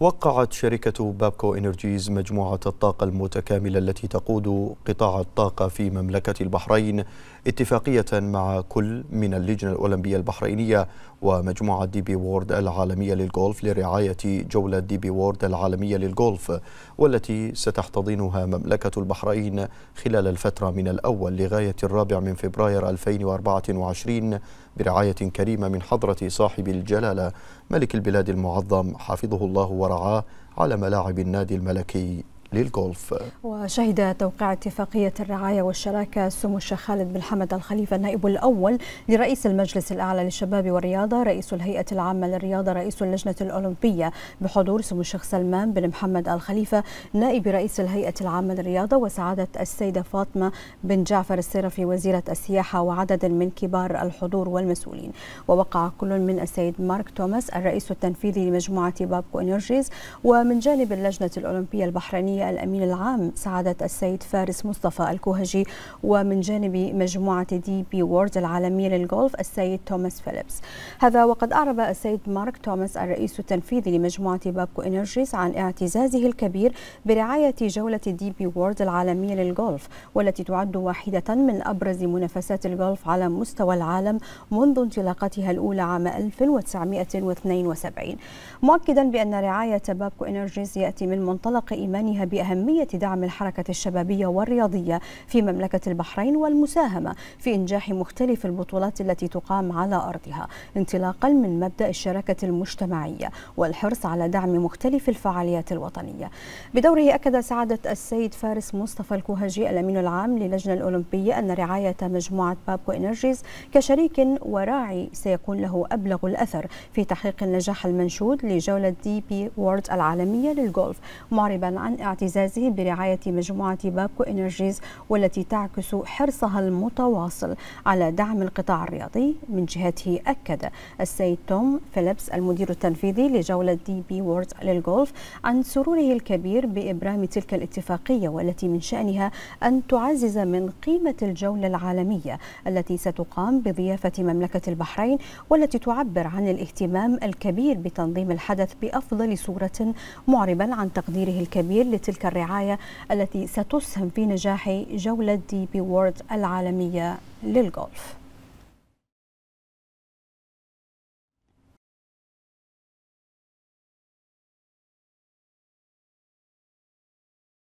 وقعت شركة بابكو إنرجيز مجموعة الطاقة المتكاملة التي تقود قطاع الطاقة في مملكة البحرين اتفاقية مع كل من اللجنة الأولمبية البحرينية ومجموعة دي بي وورد العالمية للغولف لرعاية جولة دي بي وورد العالمية للغولف والتي ستحتضنها مملكة البحرين خلال الفترة من الأول لغاية الرابع من فبراير 2024 برعاية كريمة من حضرة صاحب الجلالة ملك البلاد المعظم حفظه الله ورعاه على ملاعب النادي الملكي للغولف شهد توقيع اتفاقية الرعاية والشراكة سمو الشيخ خالد بن حمد الخليفة النائب الأول لرئيس المجلس الأعلى للشباب والرياضة رئيس الهيئة العامة للرياضة رئيس اللجنة الأولمبية بحضور سمو الشيخ سلمان بن محمد الخليفة نائب رئيس الهيئة العامة للرياضة وسعادة السيدة فاطمة بن جعفر السيرفي وزيرة السياحة وعدد من كبار الحضور والمسؤولين ووقع كل من السيد مارك توماس الرئيس التنفيذي لمجموعة بابكو انرجيز ومن جانب اللجنة الأولمبية البحرينية الأمين العام سعادة سعادة السيد فارس مصطفى الكوهجي ومن جانب مجموعة دي بي وورد العالمية للغولف السيد توماس فيليبس هذا وقد أعرب السيد مارك توماس الرئيس التنفيذي لمجموعة بابكو إنرجيز عن اعتزازه الكبير برعاية جولة دي بي وورد العالمية للغولف والتي تعد واحدة من أبرز منافسات الغولف على مستوى العالم منذ انطلاقتها الأولى عام 1972 مؤكدا بأن رعاية بابكو إنرجيز يأتي من منطلق إيمانها بأهمية دعم الحرب الحركة الشبابية والرياضية في مملكة البحرين والمساهمة في إنجاح مختلف البطولات التي تقام على أرضها انطلاقا من مبدأ الشراكة المجتمعية والحرص على دعم مختلف الفعاليات الوطنية بدوره أكد سعادة السيد فارس مصطفى الكوهجي الأمين العام للجنة الأولمبية أن رعاية مجموعة بابكو إنرجيز كشريك وراعي سيكون له أبلغ الأثر في تحقيق النجاح المنشود لجولة دي بي وورد العالمية للغولف معربا عن اعتزازه برعاية لمجموعة بابكو إنرجيز والتي تعكس حرصها المتواصل على دعم القطاع الرياضي من جهته أكد السيد توم فيليبس المدير التنفيذي لجولة دي بي وورد للغولف عن سروره الكبير بإبرام تلك الاتفاقية والتي من شأنها أن تعزز من قيمة الجولة العالمية التي ستقام بضيافة مملكة البحرين والتي تعبر عن الاهتمام الكبير بتنظيم الحدث بأفضل صورة معربا عن تقديره الكبير لتلك الرعاية التي التي ستسهم في نجاح جولة دي بي وورد العالمية للغولف